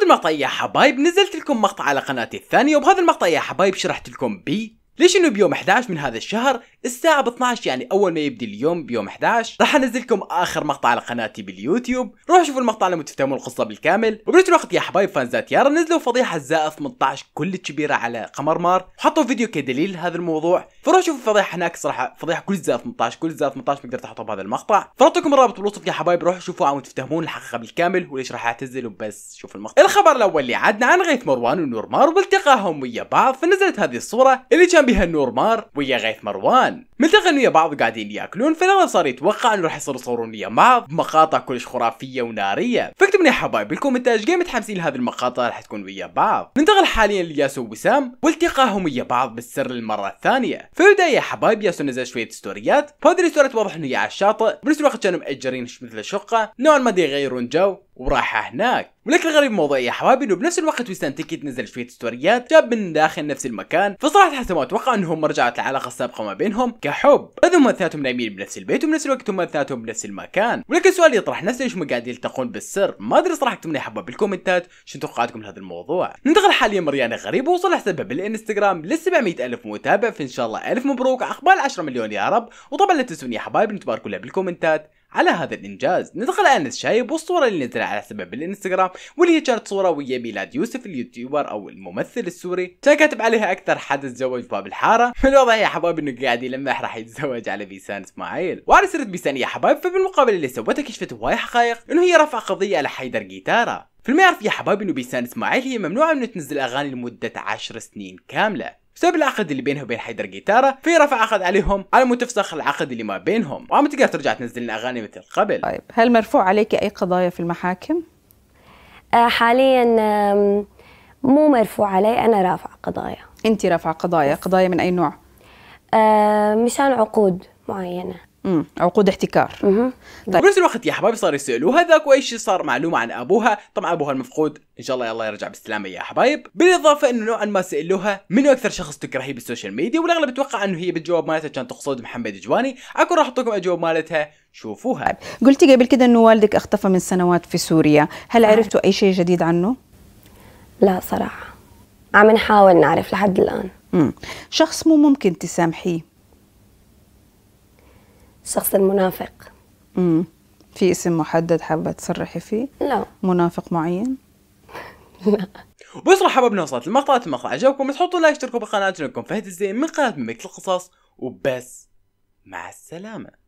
بهذا المقطع يا حبايب نزلت لكم مقطع على قناتي الثانية وبهذا المقطع يا حبايب شرحت لكم بي ليش انه بيوم 11 من هذا الشهر الساعة ب 12 يعني اول ما يبدي اليوم بيوم 11 راح انزلكم اخر مقطع على قناتي باليوتيوب روحوا شوفوا المقطع لما تفهموا القصة بالكامل وبنفس الوقت يا حبايب فانزات يارا نزلوا فضيحة زائف 18 كل كبيرة على قمر مار وحطوا فيديو كدليل هذا الموضوع فروحوا شوفوا الفضيحة هناك صراحة فضيحة كل زائف 18 كل زائف 18 بقدر تحطوا بهذا المقطع لكم الرابط بالوصف يا حبايب روحوا شوفوا عم تفهمون الحقيقة بالكامل وليش راح اعتزل وبس شوفوا المقطع الخبر الاول اللي عدنا عن غيث مروان ونور مار والتقاهم ويا بعض فنزلت هذه الصورة اللي كان بها نور مار ويا غيث مروان ملتقين ويا بعض قاعدين ياكلون فلما صار يتوقع انه راح يصيروا يصورون ويا بعض مقاطع كلش خرافيه وناريه فاكتبوا لي حبايب بالكومنتات جاي متحمسين لهذه المقاطع راح تكون ويا بعض ننتقل حاليا لياسو وسام والتقاهم ويا بعض بالسر للمره الثانيه فبدا يا حبايب ياسو نزل شويه ستوريات فهذه الستوريات واضح انه هي على الشاطئ بنفس الوقت كانوا مأجرين مثل شقه نوعا ما يغيرون جو وراح هناك ولكن الغريب الموضوع يا حبايبي انه بنفس الوقت وسام تكيت نزل شويه ستوريات جاب من داخل نفس المكان فصراحه حتى ما اتوقع انهم رجعت العلاقه السابقه ما بينهم كحب هم اثنيناتهم نايمين بنفس البيت وبنفس الوقت هم اثنيناتهم بنفس المكان ولكن السؤال يطرح نفسه ليش ما قاعدين يلتقون بالسر ما ادري صراحه اكتبوا لي حبه بالكومنتات شنو توقعاتكم لهذا الموضوع ننتقل حاليا مريانه غريب وصل حسابها بالانستغرام ل 700 الف متابع فان شاء الله الف مبروك اقبال 10 مليون يا رب وطبعا لا تنسوني يا حبايب نتبارك لها بالكومنتات على هذا الانجاز ندخل انس شايب والصوره اللي نزلها على حسابه بالانستغرام واللي هي كانت صوره ويا ميلاد يوسف اليوتيوبر او الممثل السوري كان كاتب عليها اكثر حد تزوج باب الحاره الوضع يا حبايب انه قاعد يلمح راح يتزوج على بيسان اسماعيل وعلى سيره بيسان يا حبايب فبالمقابل اللي سوته كشفت هواي حقائق انه هي رفع قضيه على حيدر جيتارا فالما يعرف يا حبايب انه بيسان اسماعيل هي ممنوعه من تنزل اغاني لمده عشر سنين كامله بسبب العقد اللي بينه وبين حيدر جيتارا في رفع عقد عليهم على متفسخ العقد اللي ما بينهم وعم تقدر ترجع تنزل لنا اغاني مثل قبل طيب هل مرفوع عليك اي قضايا في المحاكم آه، حاليا مو مرفوع علي انا رافع قضايا انت رافع قضايا قضايا من اي نوع آه، مشان عقود معينه مم. عقود احتكار طيب بنفس الوقت يا حبايبي صار يسالوا هذاك واي شيء صار معلومه عن ابوها طبعا ابوها المفقود ان شاء الله يلا يرجع بالسلامه يا حبايب بالاضافه انه نوعا ما سالوها منو اكثر شخص تكرهيه بالسوشيال ميديا والاغلب اتوقع انه هي بالجواب مالتها كانت تقصد محمد جواني اكو راح اعطيكم الجواب مالتها شوفوها طيب. قلتي قبل كده انه والدك اختفى من سنوات في سوريا هل آه. عرفتوا اي شيء جديد عنه لا صراحه عم نحاول نعرف لحد الان مم. شخص مو ممكن تسامحيه الشخص المنافق امم في اسم محدد حابه تصرحي فيه؟ لا منافق معين؟ لا بس حبايبنا وصلت المقطع المقطع عجبكم ما تحطوا لايك اشتركوا بالقناه جنكم فهد الزين من قناه مملكه القصص وبس مع السلامه